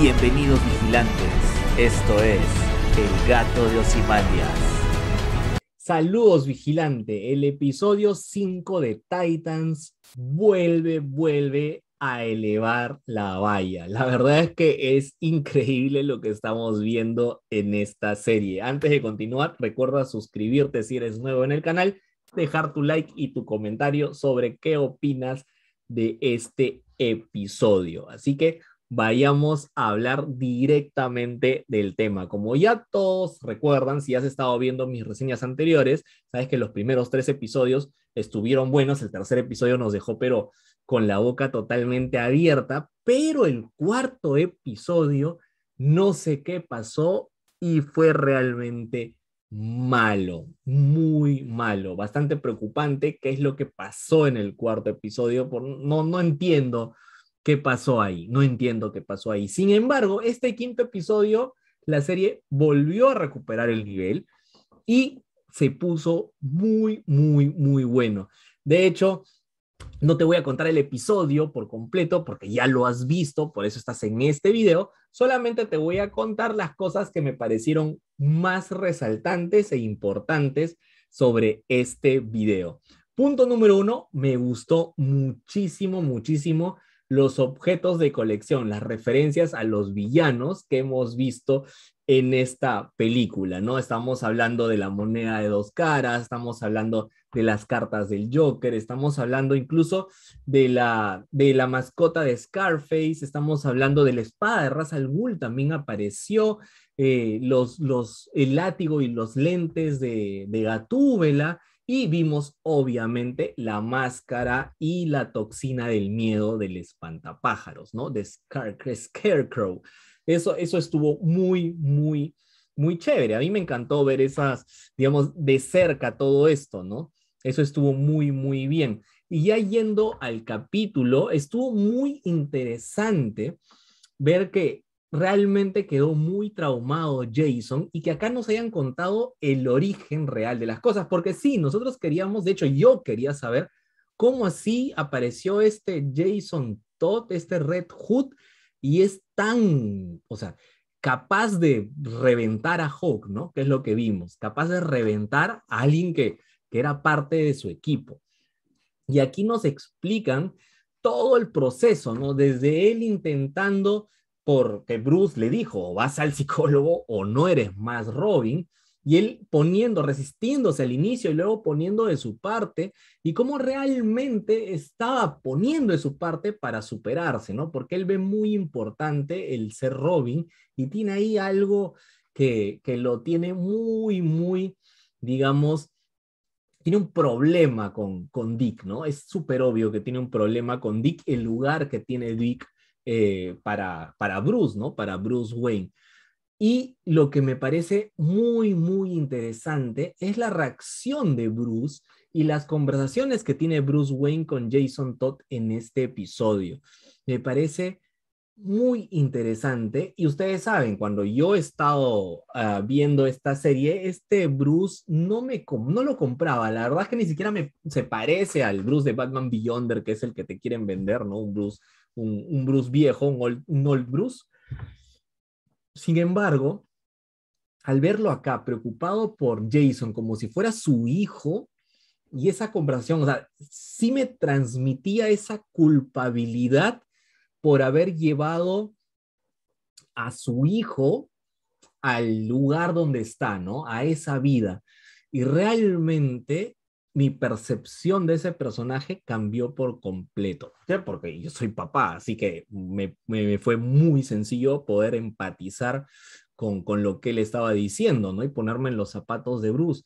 Bienvenidos vigilantes, esto es El Gato de Osimandias. Saludos vigilante, el episodio 5 de Titans vuelve, vuelve a elevar la valla. La verdad es que es increíble lo que estamos viendo en esta serie. Antes de continuar, recuerda suscribirte si eres nuevo en el canal, dejar tu like y tu comentario sobre qué opinas de este episodio. Así que vayamos a hablar directamente del tema. Como ya todos recuerdan, si has estado viendo mis reseñas anteriores, sabes que los primeros tres episodios estuvieron buenos, el tercer episodio nos dejó pero con la boca totalmente abierta, pero el cuarto episodio, no sé qué pasó y fue realmente malo, muy malo, bastante preocupante qué es lo que pasó en el cuarto episodio, no, no entiendo qué pasó ahí, no entiendo qué pasó ahí. Sin embargo, este quinto episodio, la serie volvió a recuperar el nivel y se puso muy, muy, muy bueno. De hecho, no te voy a contar el episodio por completo porque ya lo has visto, por eso estás en este video. Solamente te voy a contar las cosas que me parecieron más resaltantes e importantes sobre este video. Punto número uno, me gustó muchísimo, muchísimo los objetos de colección, las referencias a los villanos que hemos visto en esta película, ¿no? Estamos hablando de la moneda de dos caras, estamos hablando de las cartas del Joker, estamos hablando incluso de la, de la mascota de Scarface, estamos hablando de la espada de Ra's al Ghul, también apareció, eh, el látigo y los lentes de, de Gatúbela, y vimos obviamente la máscara y la toxina del miedo del espantapájaros, ¿no? De Scarecrow. Eso, eso estuvo muy, muy, muy chévere. A mí me encantó ver esas, digamos, de cerca todo esto, ¿no? Eso estuvo muy, muy bien. Y ya yendo al capítulo, estuvo muy interesante ver que realmente quedó muy traumado Jason y que acá nos hayan contado el origen real de las cosas, porque sí, nosotros queríamos, de hecho yo quería saber cómo así apareció este Jason Todd, este Red Hood, y es tan, o sea, capaz de reventar a Hawk, ¿no? Que es lo que vimos, capaz de reventar a alguien que, que era parte de su equipo. Y aquí nos explican todo el proceso, ¿no? Desde él intentando porque Bruce le dijo, o vas al psicólogo o no eres más Robin, y él poniendo, resistiéndose al inicio y luego poniendo de su parte, y cómo realmente estaba poniendo de su parte para superarse, ¿no? Porque él ve muy importante el ser Robin y tiene ahí algo que, que lo tiene muy, muy, digamos, tiene un problema con, con Dick, ¿no? Es súper obvio que tiene un problema con Dick, el lugar que tiene Dick eh, para, para Bruce, ¿no? Para Bruce Wayne. Y lo que me parece muy, muy interesante es la reacción de Bruce y las conversaciones que tiene Bruce Wayne con Jason Todd en este episodio. Me parece muy interesante. Y ustedes saben, cuando yo he estado ah, viendo esta serie, este Bruce no, me no lo compraba. La verdad es que ni siquiera me, se parece al Bruce de Batman Beyonder, que es el que te quieren vender, ¿no? Un Bruce, un, Bruce viejo, un old Bruce. Sin embargo, al verlo acá preocupado por Jason como si fuera su hijo, y esa conversación, o sea, sí me transmitía esa culpabilidad por haber llevado a su hijo al lugar donde está, ¿no? A esa vida. Y realmente mi percepción de ese personaje cambió por completo, ya porque yo soy papá, así que me, fue muy sencillo poder empatizar con, con, lo que él estaba diciendo, ¿no? Y ponerme en los zapatos de Bruce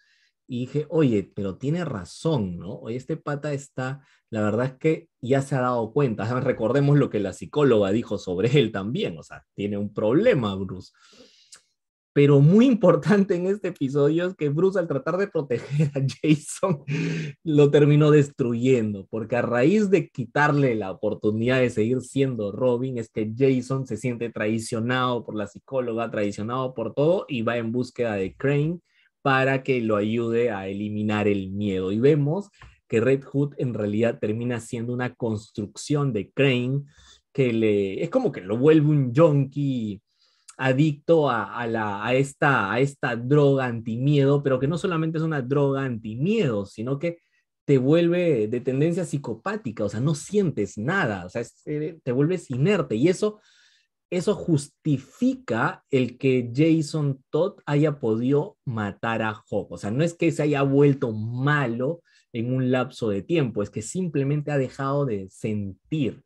y dije, oye, pero tiene razón, ¿no? Oye, este pata está, la verdad es que ya se ha dado cuenta. recordemos lo que la psicóloga dijo sobre él también, o sea, tiene un problema, Bruce. Pero muy importante en este episodio es que Bruce, al tratar de proteger a Jason, lo terminó destruyendo, porque a raíz de quitarle la oportunidad de seguir siendo Robin, es que Jason se siente traicionado por la psicóloga, traicionado por todo y va en búsqueda de Crane para que lo ayude a eliminar el miedo. Y vemos que Red Hood en realidad termina siendo una construcción de Crane que le, es como que lo vuelve un junkie adicto a, esta, a esta droga antimiedo, pero que no solamente es una droga antimiedo, sino que te vuelve de tendencia psicopática, o sea, no sientes nada, o sea, eh, te vuelves inerte y eso eso justifica el que Jason Todd haya podido matar a Hawk. O sea, no es que se haya vuelto malo en un lapso de tiempo, es que simplemente ha dejado de sentir.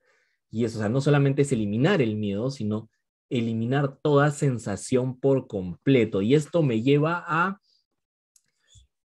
Y eso, o sea, no solamente es eliminar el miedo, sino eliminar toda sensación por completo. Y esto me lleva a,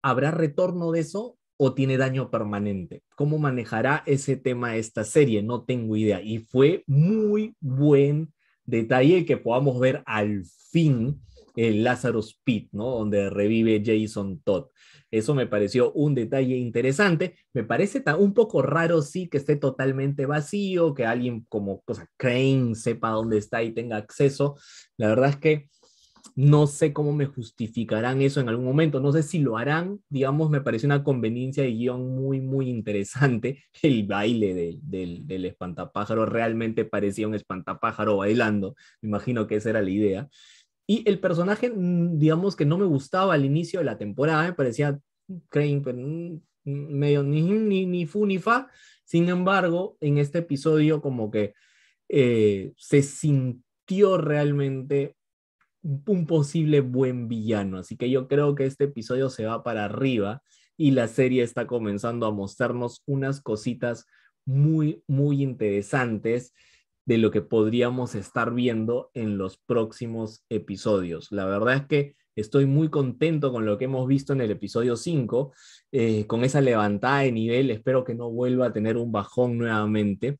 ¿habrá retorno de eso o tiene daño permanente? ¿Cómo manejará ese tema esta serie? No tengo idea. Y fue muy buen detalle que podamos ver al fin el Lazarus Pit, ¿no? Donde revive Jason Todd. Eso me pareció un detalle interesante. Me parece un poco raro, sí, que esté totalmente vacío, que alguien como cosa Crane sepa dónde está y tenga acceso. La verdad es que no sé cómo me justificarán eso en algún momento, no sé si lo harán, digamos, me parece una conveniencia de guión muy, muy interesante. El baile del, del espantapájaro realmente parecía un espantapájaro bailando, me imagino que esa era la idea. Y el personaje, mm, digamos que no me gustaba al inicio de la temporada, me parecía mm, creen, mm, medio ni, ni, ni fu ni fa. Sin embargo, en este episodio como que eh, se sintió realmente un posible buen villano. Así que yo creo que este episodio se va para arriba y la serie está comenzando a mostrarnos unas cositas muy, muy interesantes de lo que podríamos estar viendo en los próximos episodios. La verdad es que estoy muy contento con lo que hemos visto en el episodio 5, eh, con esa levantada de nivel, espero que no vuelva a tener un bajón nuevamente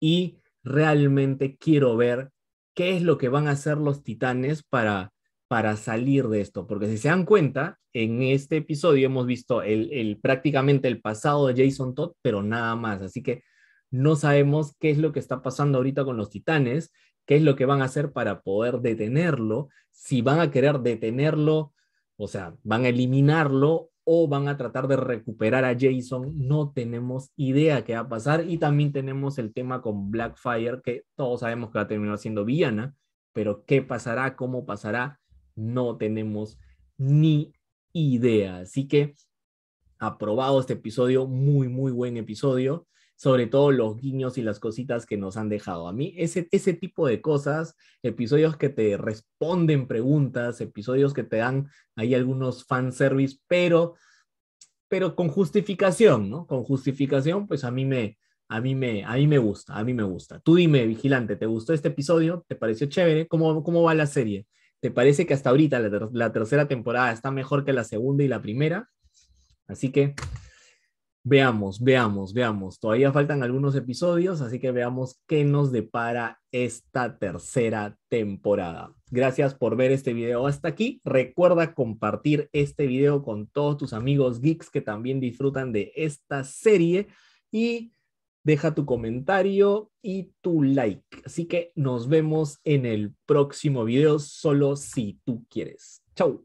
y realmente quiero ver qué es lo que van a hacer los titanes para, para salir de esto. Porque si se dan cuenta, en este episodio hemos visto el, prácticamente el pasado de Jason Todd, pero nada más. Así que no sabemos qué es lo que está pasando ahorita con los titanes, qué es lo que van a hacer para poder detenerlo, si van a querer detenerlo, o sea, van a eliminarlo o van a tratar de recuperar a Jason, no tenemos idea qué va a pasar. Y también tenemos el tema con Blackfire, que todos sabemos que va a terminar siendo villana, pero qué pasará, cómo pasará, no tenemos ni idea. Así que aprobado este episodio, muy, muy buen episodio sobre todo los guiños y las cositas que nos han dejado. A mí ese, ese tipo de cosas, episodios que te responden preguntas, episodios que te dan ahí algunos fanservice, pero, pero con justificación, ¿no? Con justificación, pues a mí me, a mí me, a mí me gusta, a mí me gusta. Tú dime, vigilante, ¿te gustó este episodio? ¿Te pareció chévere? ¿Cómo, cómo va la serie? ¿Te parece que hasta ahorita la tercera temporada está mejor que la segunda y la primera? Así que Veamos, veamos, veamos. Todavía faltan algunos episodios, así que veamos qué nos depara esta tercera temporada. Gracias por ver este video hasta aquí. Recuerda compartir este video con todos tus amigos geeks que también disfrutan de esta serie y deja tu comentario y tu like. Así que nos vemos en el próximo video, solo si tú quieres. Chau.